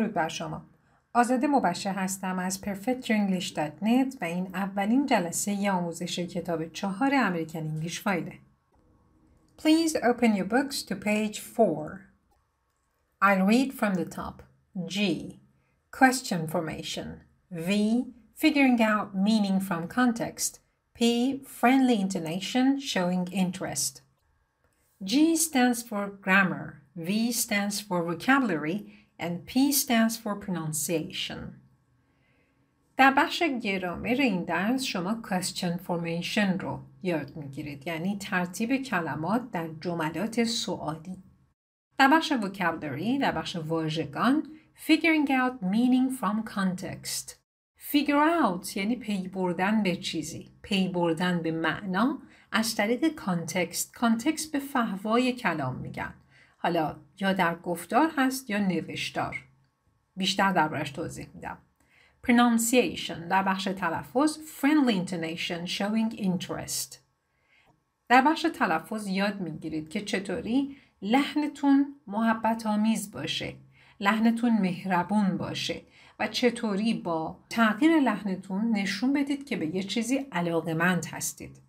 درود بر شما. آزاده مبشه هستم از perfectyourenglish.net و این اولین جلسه ی آموزش کتاب چهار امریکن انگلیش فایله. Please open your books to page 4. I'll read from the top. G. Question formation. V. Figuring out meaning from context. P. Friendly intonation showing interest. G stands for grammar. V stands for vocabulary and P stands for pronunciation. در بخش گرامر این درس شما question formation رو یاد میگیرید یعنی ترتیب کلمات در جملات سوالی. در بخش vocabulary در بخش واژگان figuring out meaning from context figure out یعنی پی بردن به چیزی پی بردن به معنا از طریق کانتکست کانتکست به فهوای کلام میگن حالا یا در گفتار هست یا نوشتار بیشتر دربارش توضیح میدم pronunciation در بخش تلفظ friendly intonation showing interest در بخش تلفظ یاد میگیرید که چطوری لحنتون محبت آمیز باشه لحنتون مهربون باشه و چطوری با تغییر لحنتون نشون بدید که به یه چیزی علاقمند هستید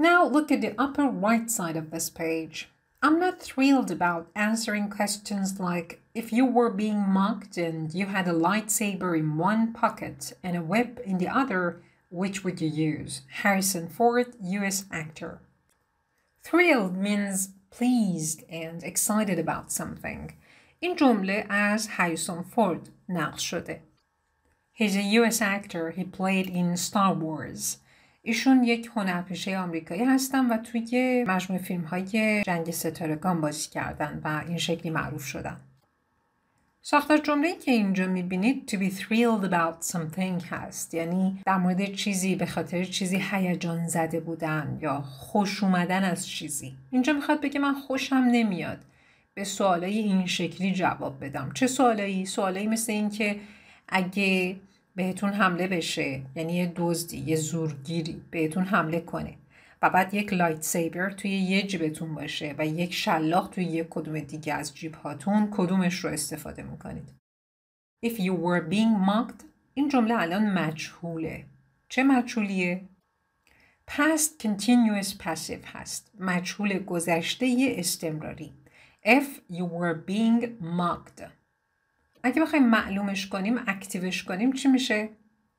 Now look at the upper right side of this page. I'm not thrilled about answering questions like if you were being mugged and you had a lightsaber in one pocket and a whip in the other, which would you use? Harrison Ford, US actor. Thrilled means pleased and excited about something. In جمله as Harrison Ford, نقل شده. He's a US actor. He played in Star Wars. ایشون یک هنرپیشه آمریکایی هستن و توی مجموعه فیلم های جنگ ستارگان بازی کردن و این شکلی معروف شدن. ساختار جمله که اینجا میبینید to be thrilled about something هست یعنی در مورد چیزی به خاطر چیزی هیجان زده بودن یا خوش اومدن از چیزی اینجا میخواد بگه من خوشم نمیاد به سوالای این شکلی جواب بدم چه سوالایی؟ سوالایی مثل این که اگه بهتون حمله بشه یعنی یه دزدی یه زورگیری بهتون حمله کنه و بعد یک لایت سیبر توی یه جیبتون باشه و یک شلاق توی یک کدوم دیگه از جیب هاتون کدومش رو استفاده میکنید If you were being mocked این جمله الان مجهوله چه مجهولیه؟ past continuous passive هست مجهول گذشته استمراری If you were being mocked اگه بخوایم معلومش کنیم اکتیوش کنیم چی میشه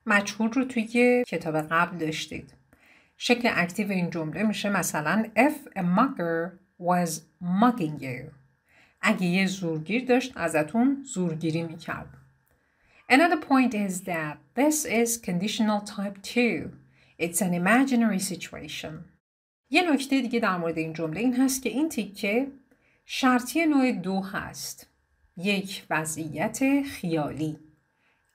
مجهول رو توی کتاب قبل داشتید شکل اکتیو این جمله میشه مثلا if a mugger was mugging you اگه یه زورگیر داشت ازتون زورگیری میکرد Another point is that this is conditional type 2. It's an imaginary situation. یه نکته دیگه در مورد این جمله این هست که این تیکه شرطی نوع دو هست. یک وضعیت خیالی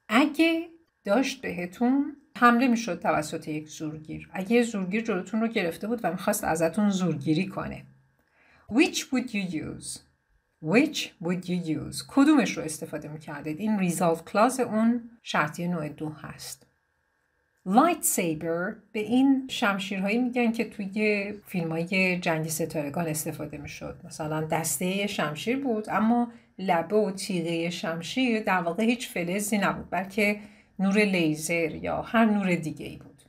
اگه داشت بهتون حمله میشد توسط یک زورگیر اگه زورگیر جلوتون رو گرفته بود و میخواست ازتون زورگیری کنه which would you use which would you use کدومش رو استفاده میکردید این result کلاس اون شرطی نوع دو هست Lightsaber به این شمشیرهایی میگن که توی فیلم های جنگ ستارگان استفاده میشد مثلا دسته شمشیر بود اما لبه و تیغه شمشیر در واقع هیچ فلزی نبود بلکه نور لیزر یا هر نور دیگه ای بود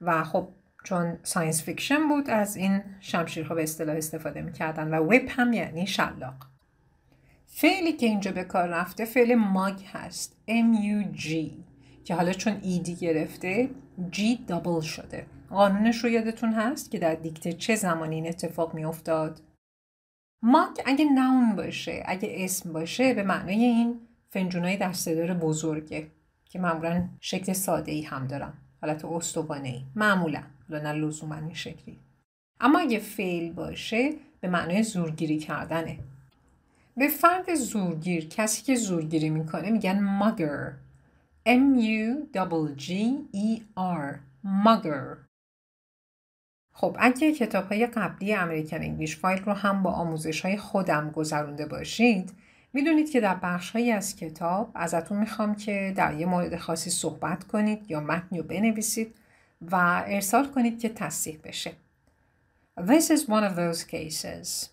و خب چون ساینس فیکشن بود از این شمشیرها خب به اصطلاح استفاده میکردن و وب هم یعنی شلاق فعلی که اینجا به کار رفته فعل ماگ هست جی که حالا چون ایدی گرفته G دابل شده قانونش رو یادتون هست که در دیکته چه زمانی این اتفاق میافتاد ماک اگه نون باشه اگه اسم باشه به معنای این فنجونای دستدار بزرگه که معمولا شکل ساده ای هم دارن حالت استوانه ای معمولا حالا نه لزوما این شکلی اما اگه فیل باشه به معنای زورگیری کردنه به فرد زورگیر کسی که زورگیری میکنه میگن ماگر M U G G E R مگر خب اگه کتاب های قبلی امریکن انگلیش فایل رو هم با آموزش های خودم گذرونده باشید میدونید که در بخش های از کتاب ازتون میخوام که در یه مورد خاصی صحبت کنید یا متنی رو بنویسید و ارسال کنید که تصدیح بشه. This is one of those cases.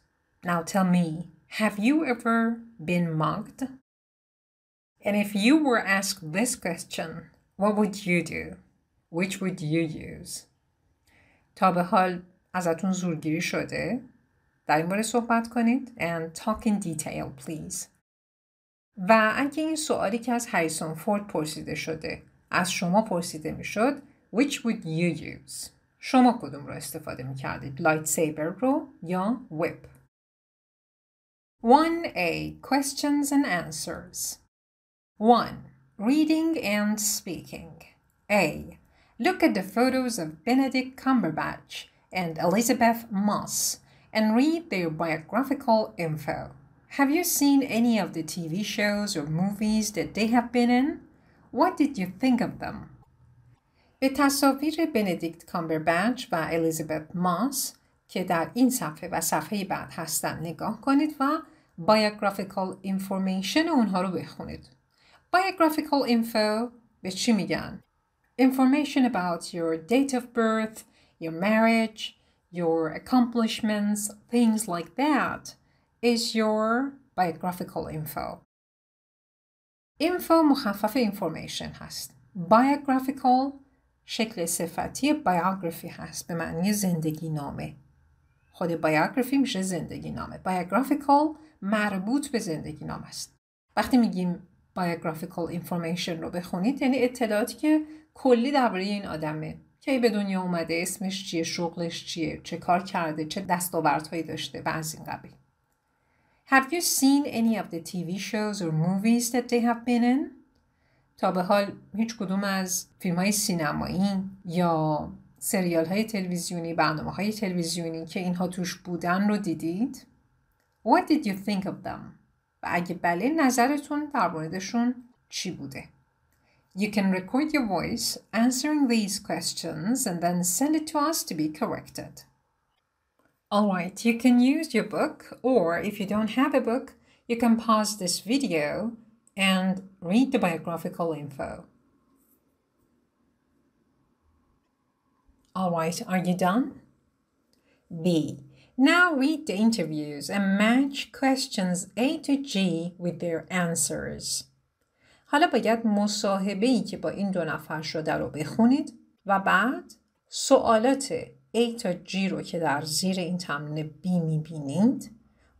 Now tell me, have you ever been mugged? And if you were asked this question, what would you do? Which would you use? تا به حال ازتون زورگیری شده؟ در این باره صحبت کنید and talk in detail please. و اگه این سوالی که از هریسون فورد پرسیده شده از شما پرسیده میشد which would you use؟ شما کدوم رو استفاده می کردید؟ لایت سیبر رو یا whip؟ 1A Questions and Answers 1. Reading and Speaking A. Look at the photos of Benedict Cumberbatch and Elizabeth Moss and read their biographical info. Have you seen any of the TV shows or movies that they have been in? What did you think of them? به تصاویر بندیکت کامبربچ و الیزابت ماس که در این صفحه و صفحه بعد هستند نگاه کنید و biographical information اونها رو بخونید. biographical info به چی میگن؟ information about your date of birth, your marriage, your accomplishments, things like that, is your biographical info. Info مخفف information هست. Biographical شکل صفتی biography هست به معنی زندگی نامه. خود biography میشه زندگی نامه. Biographical مربوط به زندگی نامه است. وقتی میگیم biographical information رو بخونید یعنی اطلاعاتی که کلی درباره این آدمه کی به دنیا اومده اسمش چیه شغلش چیه چه کار کرده چه دستاوردهایی داشته و از این قبیل Have you seen any of the TV shows or movies that they have been in? تا به حال هیچ کدوم از فیلم های سینمایی یا سریال های تلویزیونی برنامه های تلویزیونی که اینها توش بودن رو دیدید؟ What did you think of them? اگه بله نظرتون در موردشون چی بوده؟ You can record your voice answering these questions and then send it to us to be corrected. Alright, you can use your book, or if you don't have a book, you can pause this video and read the biographical info. Alright, are you done? B. Now read the interviews and match questions A to G with their answers. حالا باید مصاحبه ای که با این دو نفر شده رو بخونید و بعد سوالات A تا G رو که در زیر این تمرین B میبینید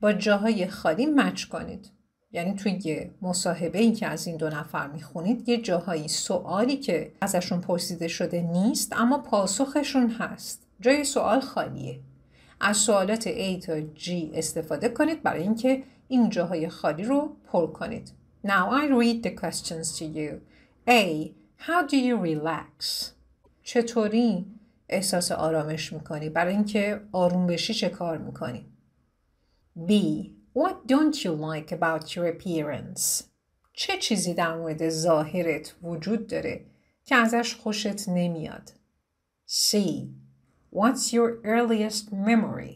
با جاهای خالی مچ کنید. یعنی توی یه مصاحبه ای که از این دو نفر میخونید یه جاهایی سوالی که ازشون پرسیده شده نیست اما پاسخشون هست. جای سوال خالیه. از سوالات A تا G استفاده کنید برای اینکه این جاهای خالی رو پر کنید. Now I read the questions to you. A. How do you relax? چطوری احساس آرامش میکنی؟ برای اینکه آروم بشی چه کار میکنی؟ B. What don't you like about your appearance? چه چیزی در مورد ظاهرت وجود داره که ازش خوشت نمیاد؟ C. What's your earliest memory?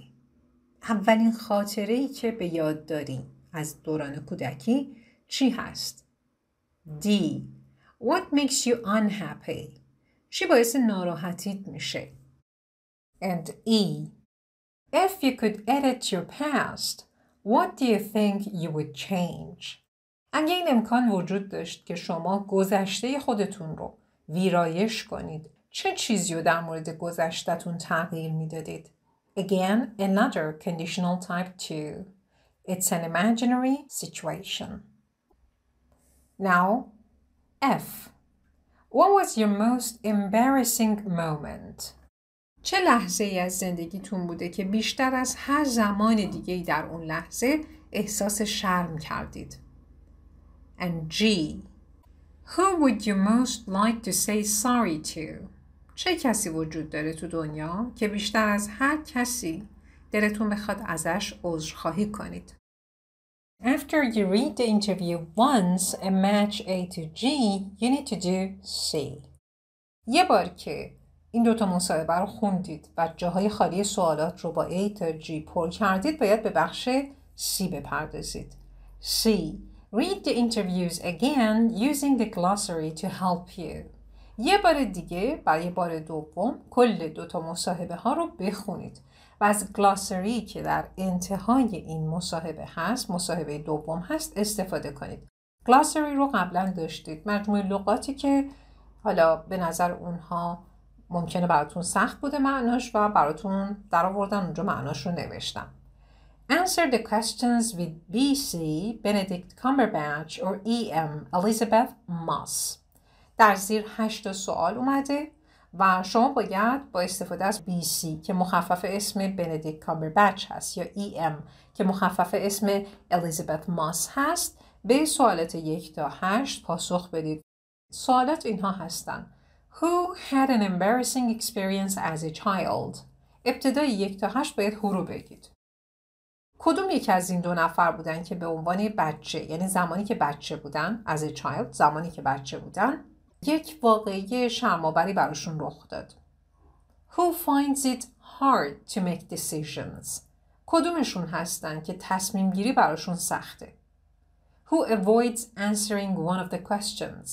اولین خاطره ای که به یاد داری از دوران کودکی چی هست؟ D. What makes you unhappy? چی باعث ناراحتیت میشه؟ And E. If you could edit your past, what do you think you would change? اگه این امکان وجود داشت که شما گذشته خودتون رو ویرایش کنید چه چیزی رو در مورد گذشتتون تغییر میدادید؟ Again, another conditional type 2. It's an imaginary situation. Now, F. What was your most embarrassing moment? چه لحظه ای از زندگیتون بوده که بیشتر از هر زمان دیگه ای در اون لحظه احساس شرم کردید؟ And G. Who would you most like to say sorry to? چه کسی وجود داره تو دنیا که بیشتر از هر کسی دلتون بخواد ازش عذرخواهی کنید؟ After you read the interview once and match A to G, you need to do C. یه بار که این دوتا مصاحبه رو خوندید و جاهای خالی سوالات رو با A تا G پر کردید باید به بخش C بپردازید. C. Read the interviews again using the glossary to help you. یه بار دیگه برای بار دوم کل دوتا مصاحبه ها رو بخونید و از گلاسری که در انتهای این مصاحبه هست مصاحبه دوم هست استفاده کنید گلاسری رو قبلا داشتید مجموع لغاتی که حالا به نظر اونها ممکنه براتون سخت بوده معناش و براتون در آوردن اونجا معناش رو نوشتم Answer the questions with BC, Benedict Cumberbatch or EM, Elizabeth Moss. در زیر 8 سوال اومده و شما باید با استفاده از BC که مخفف اسم بندیکت کامبربچ هست یا EM که مخفف اسم الیزابت ماس هست به سوالات 1 تا 8 پاسخ بدید. سوالات اینها هستند. Who had an embarrassing experience as a child? ابتدای یک تا هشت باید هو بگید. کدوم یکی از این دو نفر بودن که به عنوان بچه یعنی زمانی که بچه بودن از a child زمانی که بچه بودن یک واقعی شرماوری براشون رخ داد. Who finds it hard to make decisions? کدومشون هستن که تصمیم گیری براشون سخته؟ Who avoids answering one of the questions?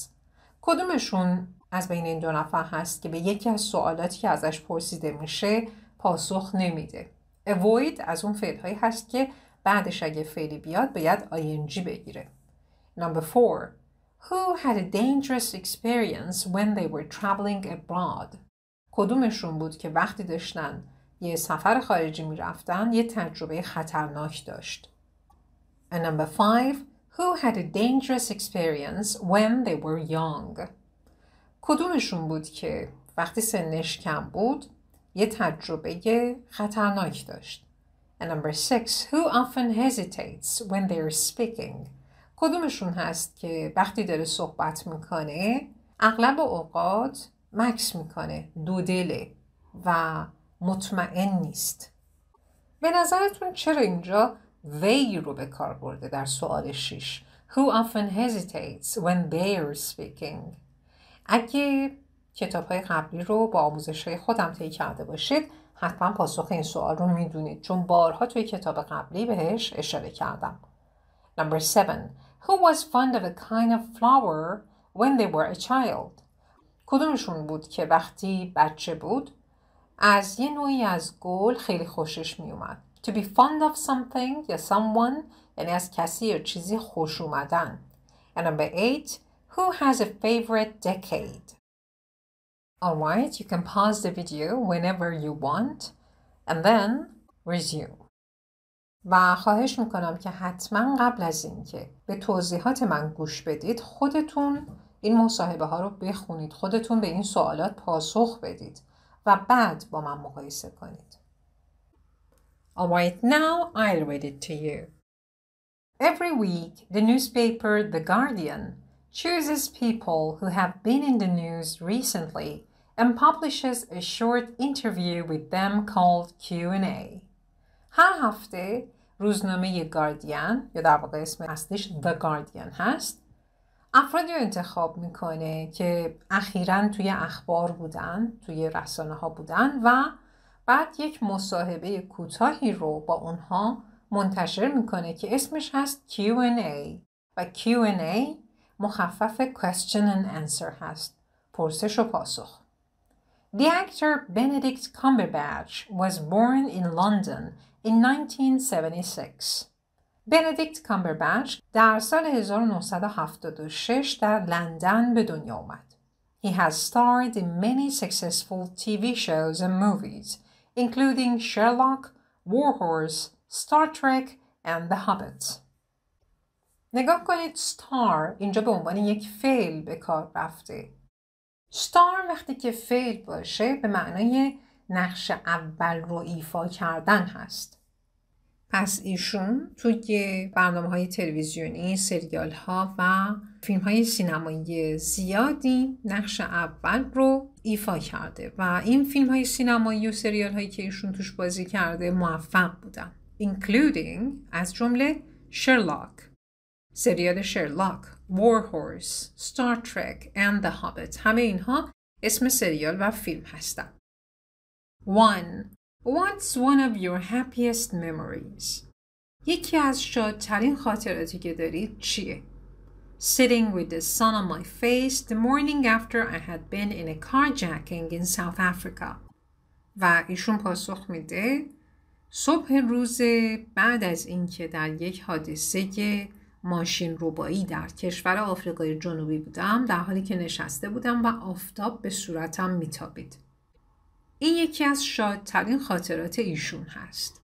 کدومشون از بین این دو نفر هست که به یکی از سوالاتی که ازش پرسیده میشه پاسخ نمیده. Avoid از اون فعل هایی هست که بعدش اگه فعلی بیاد باید ing بگیره. Number four. who had a dangerous experience when they were traveling abroad. کدومشون بود که وقتی داشتن یه سفر خارجی میرفتن یه تجربه خطرناک داشت. And number five, who had a dangerous experience when they were young. کدومشون بود که وقتی سنش کم بود یه تجربه خطرناک داشت. And number six, who often hesitates when they are speaking. کدومشون هست که وقتی داره صحبت میکنه اغلب اوقات مکس میکنه دله و مطمئن نیست به نظرتون چرا اینجا وی رو به کار برده در سوال 6 Who often hesitates when they are speaking اگه کتاب های قبلی رو با آموزش های خودم طی کرده باشید حتما پاسخ این سوال رو میدونید چون بارها توی کتاب قبلی بهش اشاره کردم Number 7 who was fond of a kind of flower when they were a child کدومشون بود که وقتی بچه بود از یه نوعی از گل خیلی خوشش می اومد to be fond of something یا someone یعنی از کسی یا چیزی خوش اومدن and number eight who has a favorite decade alright you can pause the video whenever you want and then resume و خواهش میکنم که حتما قبل از اینکه به توضیحات من گوش بدید خودتون این مصاحبه ها رو بخونید خودتون به این سوالات پاسخ بدید و بعد با من مقایسه کنید right now I'll read it to you. Every week, the newspaper The Guardian chooses people who have been in the news recently and publishes a short interview with them called Q&A. هر هفته روزنامه گاردین یا در واقع اسم اصلیش The Guardian هست افرادی رو انتخاب میکنه که اخیرا توی اخبار بودن توی رسانه ها بودن و بعد یک مصاحبه کوتاهی رو با اونها منتشر میکنه که اسمش هست Q&A و Q&A مخفف Question and Answer هست پرسش و پاسخ The actor Benedict Cumberbatch was born in London in 1976. Benedict Cumberbatch در سال 1976 در لندن به دنیا آمد. He has starred in many successful TV shows and movies, including Sherlock, War Horse, Star Trek and The Hobbit. نگاه کنید star اینجا به عنوان یک فعل به کار رفته. star وقتی که فعل باشه به معنای نقش اول رو ایفا کردن هست پس ایشون توی برنامه های تلویزیونی، سریال ها و فیلم های سینمایی زیادی نقش اول رو ایفا کرده و این فیلم های سینمایی و سریال هایی که ایشون توش بازی کرده موفق بودن including از جمله شرلاک سریال شرلاک، وارهورس، ستار Trek and The Hobbit همه اینها اسم سریال و فیلم هستند. 1. What's one of your happiest memories? یکی از شادترین خاطراتی که دارید چیه؟ Sitting with the sun on my face the morning after I had been in a carjacking in South Africa. و ایشون پاسخ میده صبح روز بعد از اینکه در یک حادثه ماشین روبایی در کشور آفریقای جنوبی بودم در حالی که نشسته بودم و آفتاب به صورتم میتابید. این یکی از شادترین خاطرات ایشون هست.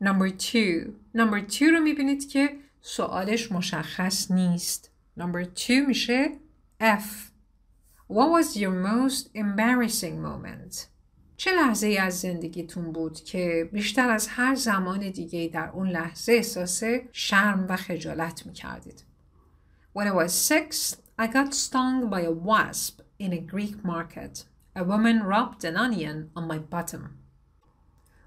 نمبر two. نمبر two رو میبینید که سوالش مشخص نیست. نمبر two میشه F. What was your most embarrassing moment? چه لحظه ای از زندگیتون بود که بیشتر از هر زمان دیگه در اون لحظه احساس شرم و خجالت میکردید؟ When I was six, I got stung by a wasp in a Greek market. A woman rubbed an onion on my bottom.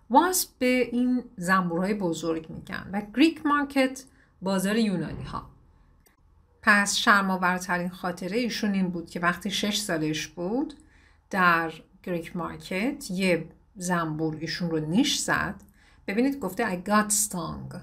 واسپ به این زنبورهای بزرگ میگن و گریک مارکت بازار یونانی ها. پس شرماورترین خاطره ایشون این بود که وقتی شش سالش بود در گریک مارکت یه زنبور ایشون رو نیش زد ببینید گفته I got stung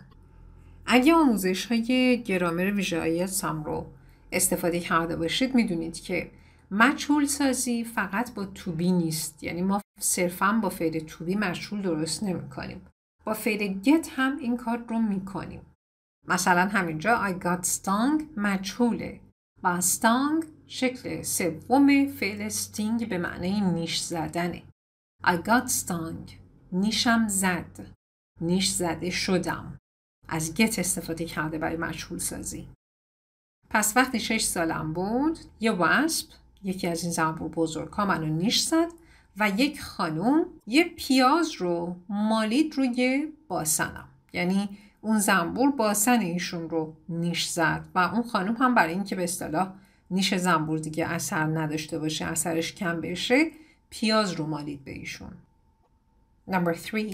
اگه آموزش های گرامر ویژه هم رو استفاده کرده باشید میدونید که مجهول سازی فقط با توبی نیست یعنی ما صرفا با فعل توبی مجهول درست نمی کنیم با فعل گت هم این کار رو می کنیم مثلا همینجا I got stung مجهوله و stung شکل سوم فعل sting به معنی نیش زدنه I got stung نیشم زد نیش زده شدم از گت استفاده کرده برای مجهول سازی پس وقتی شش سالم بود یه وسب یکی از این زنبور بزرگ ها منو نیش زد و یک خانوم یه پیاز رو مالید روی باسنم یعنی اون زنبور باسن ایشون رو نیش زد و اون خانوم هم برای اینکه به اصطلاح نیش زنبور دیگه اثر نداشته باشه اثرش کم بشه پیاز رو مالید به ایشون Number three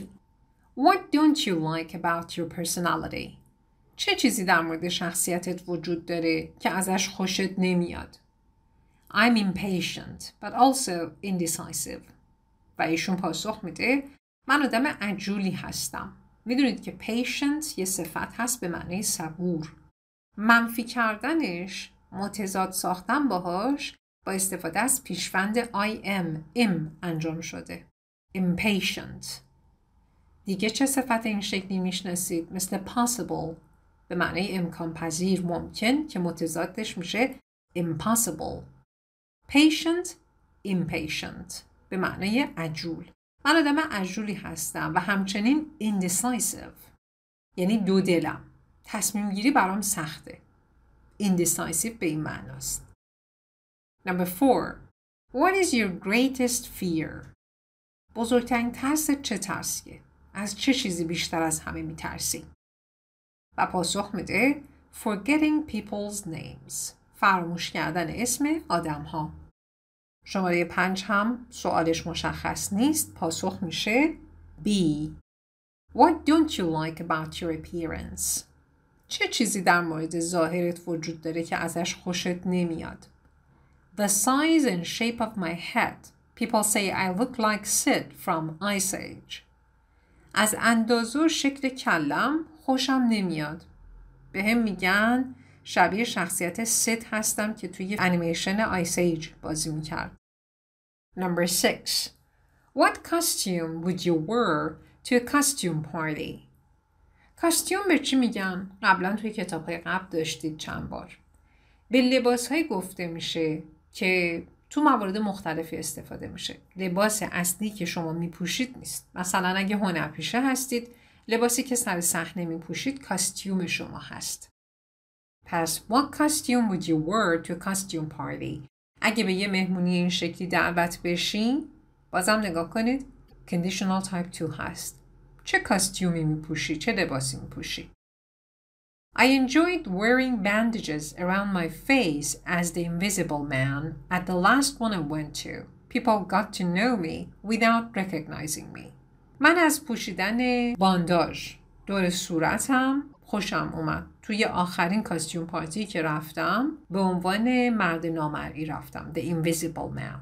What don't you like about your personality? چه چیزی در مورد شخصیتت وجود داره که ازش خوشت نمیاد؟ I'm impatient but also indecisive و ایشون پاسخ میده من آدم عجولی هستم میدونید که patient یه صفت هست به معنی صبور منفی کردنش متضاد ساختن باهاش با استفاده از پیشوند I am انجام شده impatient دیگه چه صفت این شکلی میشناسید مثل possible به معنی امکان پذیر ممکن که متضادش میشه impossible patient impatient به معنی عجول من آدم عجولی هستم و همچنین indecisive یعنی دو دلم تصمیم گیری برام سخته indecisive به این معناست Number four What is your greatest fear? بزرگترین ترس چه ترسیه؟ از چه چیزی بیشتر از همه میترسی؟ و پاسخ میده Forgetting people's names فراموش کردن اسم آدم ها شماره پنج هم سوالش مشخص نیست پاسخ میشه B What don't you like about your appearance? چه چیزی در مورد ظاهرت وجود داره که ازش خوشت نمیاد؟ The size and shape of my head. People say I look like Sid from Ice Age. از اندازه و شکل کلم خوشم نمیاد. به هم میگن شبیه شخصیت سید هستم که توی انیمیشن Ice Age بازی میکرد. Number 6. What costume would you wear to a costume party? کاستیوم به چی میگن؟ قبلا توی کتاب های قبل داشتید چند بار. به لباس های گفته میشه که تو موارد مختلفی استفاده میشه. لباس اصلی که شما میپوشید نیست. مثلا اگه هنرپیشه هستید، لباسی که سر صحنه میپوشید کاستیوم شما هست. پس what costume would you wear to a costume party؟ اگه به یه مهمونی این شکلی دعوت بشین بازم نگاه کنید conditional type 2 هست چه کاستیومی میپوشی چه لباسی میپوشی I enjoyed wearing bandages around my face as the invisible man at the last one I went to. People got to know me without recognizing me. من از پوشیدن باندج دور صورتم خوشم اومد توی آخرین کاستیوم پارتی که رفتم به عنوان مرد نامرئی رفتم The Invisible Man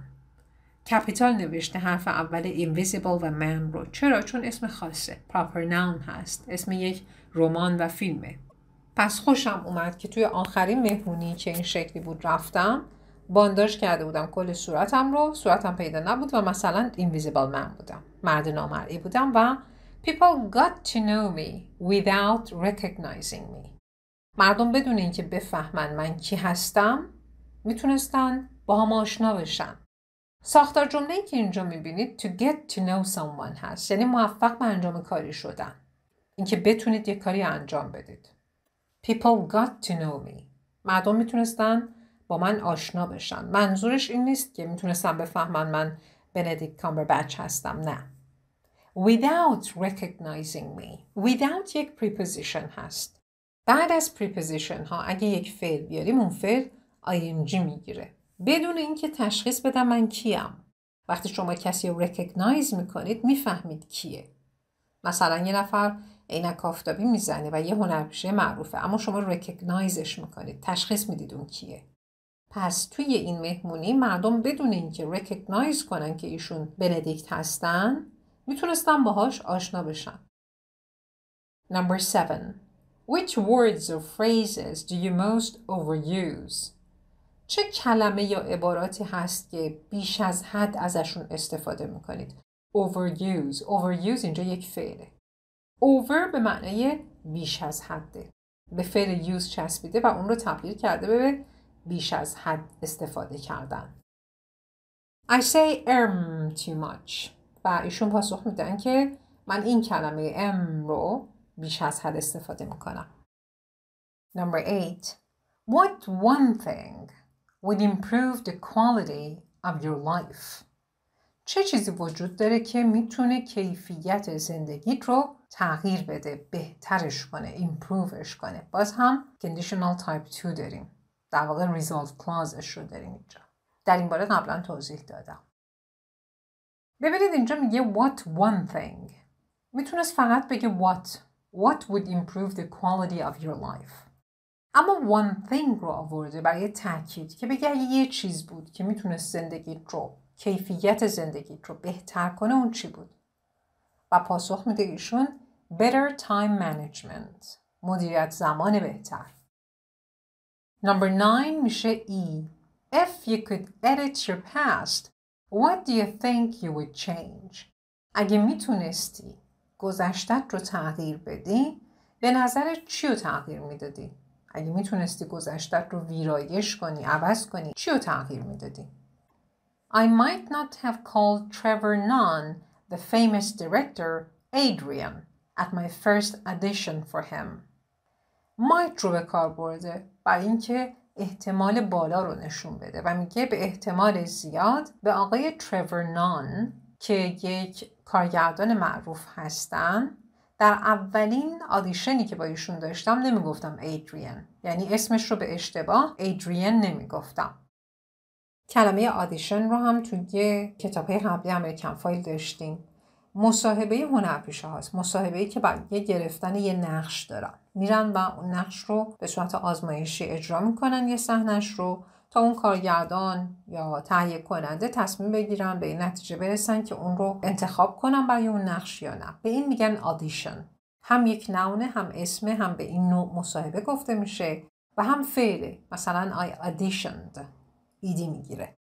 کپیتال نوشته حرف اول Invisible و Man رو چرا؟ چون اسم خاصه Proper noun هست اسم یک رمان و فیلمه پس خوشم اومد که توی آخرین مهمونی که این شکلی بود رفتم بانداش کرده بودم کل صورتم رو صورتم پیدا نبود و مثلا Invisible Man بودم مرد نامرئی بودم و people got to know me without recognizing me مردم بدون اینکه بفهمن من کی هستم میتونستن با هم آشنا بشن ساختار جمله ای که اینجا میبینید to get to know someone هست یعنی موفق به انجام کاری شدن اینکه بتونید یک کاری انجام بدید people got to know me مردم میتونستن با من آشنا بشن منظورش این نیست که میتونستن بفهمن من بندیک کامبربچ هستم نه without recognizing me without یک preposition هست بعد از پریپوزیشن ها اگه یک فعل بیاریم اون فعل ING میگیره بدون اینکه تشخیص بدم من کیم وقتی شما کسی رو ریکگنایز میکنید میفهمید کیه مثلا یه نفر عینک آفتابی میزنه و یه هنرپیشه معروفه اما شما ریکگنایزش میکنید تشخیص میدید اون کیه پس توی این مهمونی مردم بدون اینکه ریکگنایز کنن که ایشون بندیکت هستن میتونستن باهاش آشنا بشن نمبر 7 Which words or phrases do you most overuse? چه کلمه یا عباراتی هست که بیش از حد ازشون استفاده میکنید؟ Overuse. Overuse اینجا یک فعله. Over به معنای بیش از حده. به فعل use چسبیده و اون رو تبدیل کرده به بیش از حد استفاده کردن. I say um too much. و ایشون پاسخ میدن که من این کلمه ام رو بیش از حد استفاده میکنم Number eight What one thing would improve the quality of your life? چه چیزی وجود داره که میتونه کیفیت زندگیت رو تغییر بده بهترش کنه ایمپرووش کنه باز هم conditional type 2 داریم در واقع result clauseش رو داریم اینجا در این باره قبلا توضیح دادم ببینید اینجا میگه what one thing میتونست فقط بگه what what would improve the quality of your life اما one thing رو آورده برای تاکید که بگه اگه یه چیز بود که میتونه زندگی رو کیفیت زندگی رو بهتر کنه اون چی بود و پاسخ میده ایشون better time management مدیریت زمان بهتر number 9 میشه E if you could edit your past what do you think you would change اگه میتونستی گذشتت رو تغییر بدی به نظر چی رو تغییر میدادی اگه میتونستی گذشتت رو ویرایش کنی عوض کنی چی رو تغییر میدادی I might not have called Trevor Nunn the famous director Adrian at my first audition for him might رو به کار برده برای اینکه احتمال بالا رو نشون بده و میگه به احتمال زیاد به آقای تریور نان که یک کارگردان معروف هستن در اولین آدیشنی که با ایشون داشتم نمیگفتم ایدریان یعنی اسمش رو به اشتباه ایدریان نمیگفتم کلمه آدیشن رو هم توی کتابهای قبلی امریکن فایل داشتیم مصاحبه هنرپیشه هاست مصاحبه که برای گرفتن یه نقش دارن میرن و اون نقش رو به صورت آزمایشی اجرا میکنن یه صحنش رو تا اون کارگردان یا تهیه کننده تصمیم بگیرن به این نتیجه برسن که اون رو انتخاب کنن برای اون نقش یا نه به این میگن آدیشن هم یک نونه هم اسمه هم به این نوع مصاحبه گفته میشه و هم فعله مثلا I auditioned ایدی میگیره